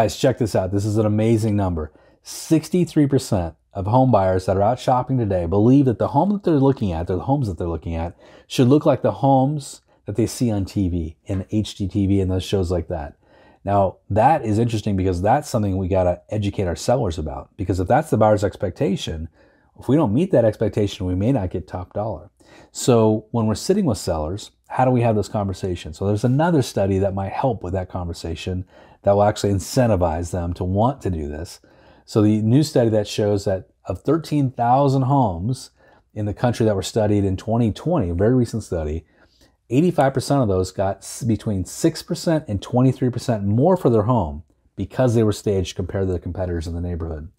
Guys, check this out. This is an amazing number. 63% of home buyers that are out shopping today believe that the home that they're looking at, the homes that they're looking at, should look like the homes that they see on TV and HGTV and those shows like that. Now, that is interesting because that's something we got to educate our sellers about. Because if that's the buyer's expectation, if we don't meet that expectation, we may not get top dollar. So when we're sitting with sellers, how do we have this conversation? So there's another study that might help with that conversation that will actually incentivize them to want to do this. So the new study that shows that of 13,000 homes in the country that were studied in 2020, a very recent study, 85% of those got between 6% and 23% more for their home because they were staged compared to the competitors in the neighborhood.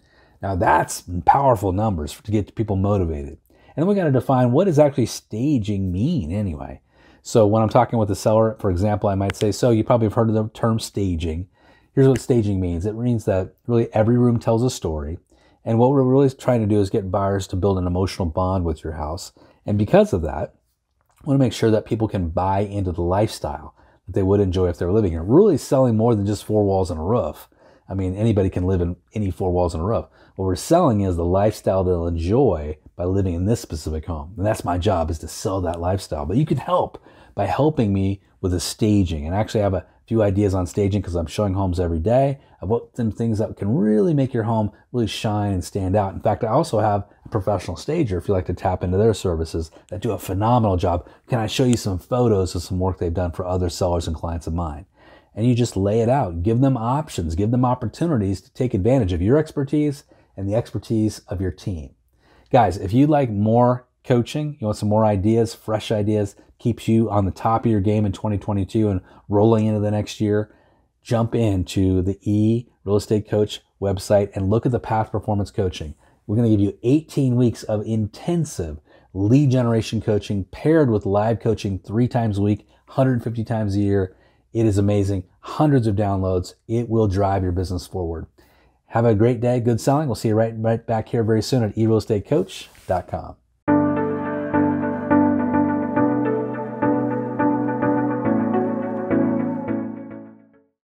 Now that's powerful numbers to get people motivated. And then we got to define what does actually staging mean anyway. So when I'm talking with the seller, for example, I might say, so you probably have heard of the term staging. Here's what staging means. It means that really every room tells a story. And what we're really trying to do is get buyers to build an emotional bond with your house. And because of that, I want to make sure that people can buy into the lifestyle that they would enjoy if they're living here. Really selling more than just four walls and a roof. I mean, anybody can live in any four walls and a roof. What we're selling is the lifestyle they'll enjoy by living in this specific home. And that's my job is to sell that lifestyle. But you can help by helping me with the staging. And actually I have a few ideas on staging because I'm showing homes every day about some things that can really make your home really shine and stand out. In fact, I also have a professional stager if you like to tap into their services that do a phenomenal job. Can I show you some photos of some work they've done for other sellers and clients of mine? And you just lay it out, give them options, give them opportunities to take advantage of your expertise and the expertise of your team. Guys, if you like more coaching, you want some more ideas, fresh ideas, keeps you on the top of your game in 2022 and rolling into the next year, jump into the E Real Estate Coach website and look at the Path Performance Coaching. We're going to give you 18 weeks of intensive lead generation coaching paired with live coaching three times a week, 150 times a year. It is amazing. Hundreds of downloads. It will drive your business forward. Have a great day, good selling. We'll see you right, right back here very soon at erealestatecoach.com.